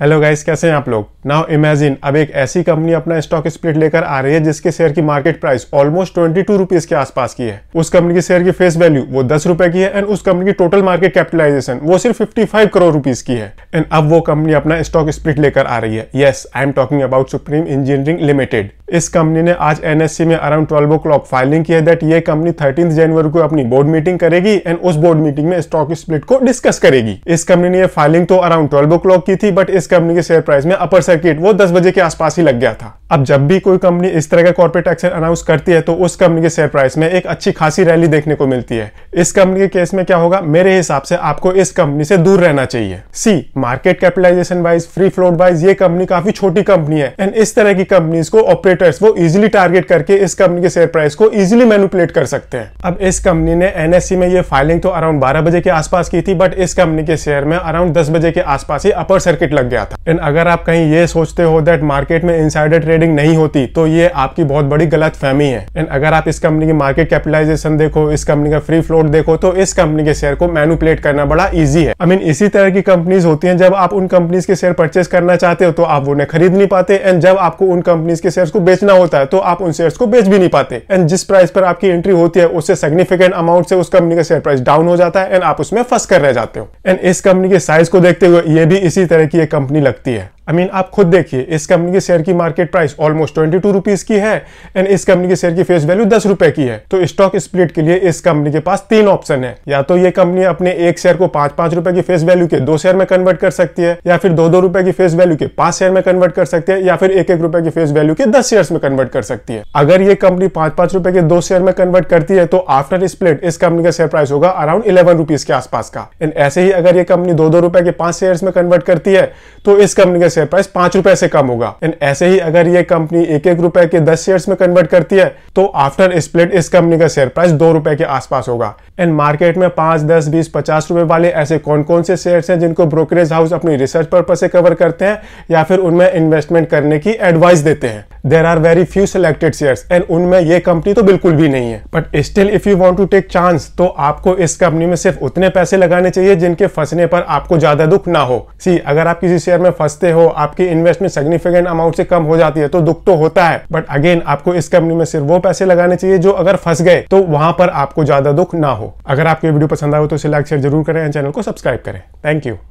hello guys कैसे हैं आप लोग नाउ इमेजिन अब एक ऐसी कंपनी अपना स्टॉक स्प्लिट लेकर आ रही है जिसके शेयर की market price almost twenty two rupees के आसपास की है उस कंपनी के शेयर की फेस वैल्यू वो दस रुपए की है एंड उस कंपनी की टोटल मार्केट कैपिटलाइजेशन वो सिर्फ फिफ्टी फाइव करोड़ रुपीज की है एंड अब वो कंपनी अपना स्टॉक स्प्लिट लेकर आ रही है yes I am talking about supreme engineering limited इस कंपनी ने आज एनएससी में around twelve o'clock filing की है दैट ये कंपनी थर्टीन जनवरी को अपनी बोर्ड मीटिंग करेगी एंड उस बोर्ड मीटिंग में स्टॉक स्प्लिट को डिस्कस करेगी इस कंपनी ने फाइलिंग तो अराउंड ट्वेल्व ओ क्लॉक की थी बट इस इस कंपनी के शेयर प्राइस में अपर सर्किट वो दस बजे के आसपास ही लग गया था अब जब भी कोई कंपनी इस तरह का कॉर्पोरेट एक्शन अनाउंस करती है तो उस कंपनी के शेयर प्राइस में एक अच्छी खासी रैली देखने को मिलती है इस कंपनी के केस में क्या होगा मेरे हिसाब से आपको इस कंपनी से दूर रहना चाहिए see market capitalisation wise free float wise ये कंपनी काफी छोटी कंपनी है एंड इस तरह की कंपनीज को ऑपरेटर्स वो इजिली टारगेट करके इस कंपनी के शेयर प्राइस को इजिली मैनुपुलेट कर सकते हैं अब इस कंपनी ने एनएससी e में ये फाइलिंग तो अराउंड बारह बजे के आसपास की थी बट इस कंपनी के शेयर में अराउंड दस बजे के आसपास ही अपर सर्किट लग गया था एंड अगर आप कहीं ये सोचते हो दैट मार्केट में इनसाइडर ट्रेडिंग ट्रेडिंग नहीं होती तो ये आपकी बहुत बड़ी गलत फहमी है एंड अगर आप इस कंपनी की मार्केट कैपिटलाइजेशन देखो इस कंपनी का फ्री फ्लोट देखो तो इस कंपनी के शेयर को मैनुपलेट करना बड़ा ईजी है आई I मीन mean, इसी तरह की कंपनीज होती है जब आप उन कंपनीज के शेयर परचेस करना चाहते हो तो आप उन्हें खरीद नहीं पाते एंड जब आपको उन कंपनीज के शेयर को बेचना होता है तो आप उन शेयर को बेच भी नहीं पाते एंड जिस प्राइस पर आपकी एंट्री होती है उससे सिग्निफिकेंट अमाउंट से उस कंपनी का शेयर प्राइस डाउन हो जाता है एंड आप उसमें फंस कर रह जाते हो एंड इस कंपनी के साइज को देखते हुए ये भी इसी तरह की एक कंपनी लगती है आई मीन आप खुद देखिए इस कंपनी के शेयर की market price almost twenty two rupees की है एंड इस कंपनी के शेयर की फेस वैल्यू दस रुपए की है तो स्टॉक स्प्लिट के लिए इस कंपनी के पास तीन ऑप्शन है या तो ये कंपनी अपने एक शेयर को पांच पांच रुपए की फेस वैल्यू के दो शेयर में कन्वर्ट कर सकती है या फिर दो दो रुपए की फेस वैल्यू के पांच शेयर में कन्वर्ट कर सकती है या फिर एक एक रुपए की फेस वैल्यू के दस शेयर में कन्वर्ट कर सकती है अगर ये कंपनी पांच पांच रुपए के दो शेयर में कन्वर्ट करती है तो आफ्टर स्प्लिट इस कंपनी का शेयर प्राइस होगा अराउंड इलेवन रुपीज के आसपास का एंड ऐसे ही अगर ये कंपनी दो दो रुपए के पांच शेयर में कन्वर्ट करती है तो इस कंपनी का शेयर प्राइस पांच रुपए से कम होगा एंड ऐसे ही अगर ये कंपनी एक एक रुपए के दस शेयर में कन्वर्ट करती है तो आफ्टर स्प्लिट इस कंपनी का शेयर प्राइस दो रुपए के आसपास होगा एंड मार्केट में पांच दस बीस पचास रुपए वाले ऐसे कौन कौन से शेयर हैं जिनको ब्रोकरेज हाउस अपनी रिसर्च पर्पज से कवर करते हैं या फिर उनमें इन्वेस्टमेंट करने की एडवाइस देते हैं there are very few selected share and उनमें ये कंपनी तो बिल्कुल भी नहीं है but still if you want to take chance तो आपको इस कंपनी में सिर्फ उतने पैसे लगाने चाहिए जिनके फंसने पर आपको ज्यादा दुख ना हो सी अगर आप किसी शेयर में फंसते हो आपकी इन्वेस्टमेंट सिग्निफिकेंट अमाउंट से कम हो जाती है तो दुख तो होता है बट अगेन आपको इस कंपनी में सिर्फ वो पैसे लगाने चाहिए जो अगर फंस गए तो वहां पर आपको ज्यादा दुख ना हो अगर आपको वीडियो पसंद आए तो इसे लाइक शेयर जरूर करें चैनल को सब्सक्राइब करें थैंक यू